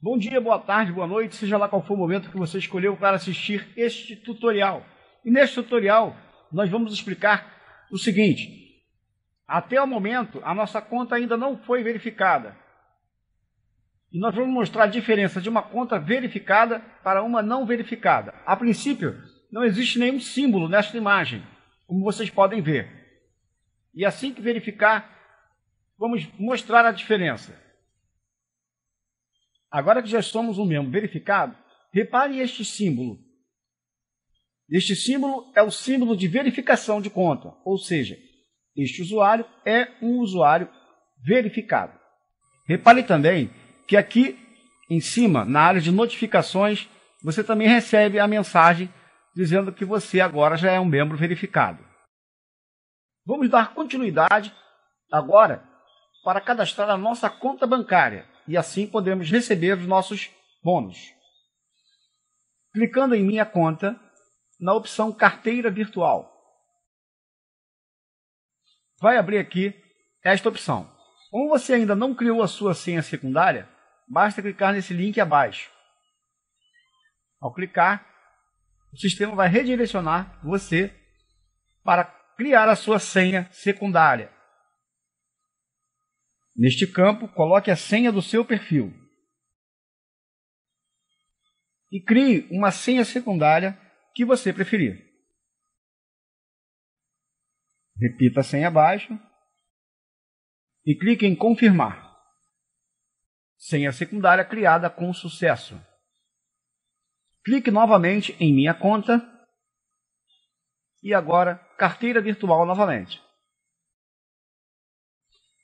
Bom dia, boa tarde, boa noite, seja lá qual for o momento que você escolheu para assistir este tutorial. E neste tutorial nós vamos explicar o seguinte: até o momento a nossa conta ainda não foi verificada. E nós vamos mostrar a diferença de uma conta verificada para uma não verificada. A princípio, não existe nenhum símbolo nesta imagem como vocês podem ver. E assim que verificar, vamos mostrar a diferença. Agora que já somos um membro verificado, repare este símbolo. Este símbolo é o símbolo de verificação de conta, ou seja, este usuário é um usuário verificado. Repare também que aqui em cima, na área de notificações, você também recebe a mensagem dizendo que você agora já é um membro verificado. Vamos dar continuidade agora para cadastrar a nossa conta bancária e assim podemos receber os nossos bônus. Clicando em Minha Conta, na opção Carteira Virtual. Vai abrir aqui esta opção. Como você ainda não criou a sua senha secundária, basta clicar nesse link abaixo. Ao clicar, o sistema vai redirecionar você para criar a sua senha secundária. Neste campo, coloque a senha do seu perfil. E crie uma senha secundária que você preferir. Repita a senha abaixo e clique em confirmar. Senha secundária criada com sucesso. Clique novamente em Minha Conta e agora Carteira Virtual novamente.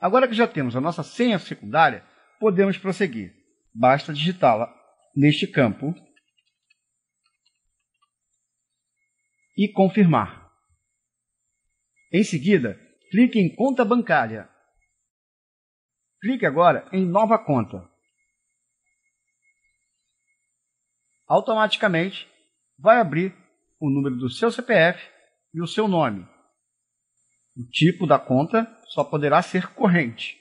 Agora que já temos a nossa senha secundária, podemos prosseguir. Basta digitá-la neste campo e confirmar. Em seguida, clique em Conta Bancária. Clique agora em Nova Conta. automaticamente vai abrir o número do seu CPF e o seu nome. O tipo da conta só poderá ser corrente.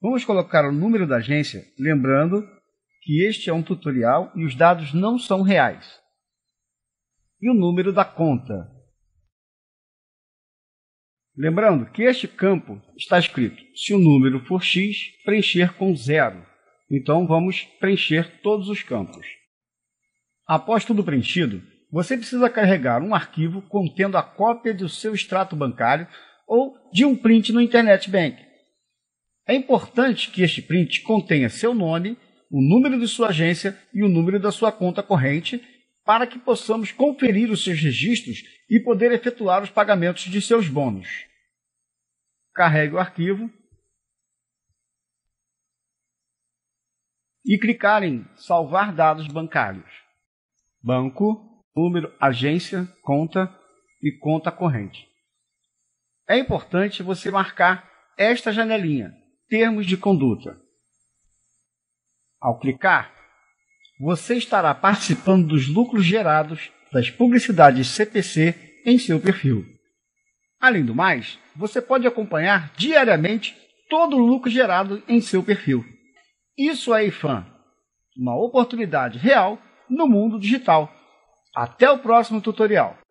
Vamos colocar o número da agência, lembrando que este é um tutorial e os dados não são reais. E o número da conta. Lembrando que este campo está escrito: se o número for x, preencher com zero. Então vamos preencher todos os campos. Após tudo preenchido, você precisa carregar um arquivo contendo a cópia do seu extrato bancário ou de um print no Internet Bank. É importante que este print contenha seu nome, o número de sua agência e o número da sua conta corrente para que possamos conferir os seus registros e poder efetuar os pagamentos de seus bônus. Carregue o arquivo e clicar em salvar dados bancários. Banco, número, agência, conta e conta corrente. É importante você marcar esta janelinha, termos de conduta. Ao clicar, você estará participando dos lucros gerados das publicidades CPC em seu perfil. Além do mais, você pode acompanhar diariamente todo o lucro gerado em seu perfil. Isso é IFAM, uma oportunidade real no mundo digital. Até o próximo tutorial.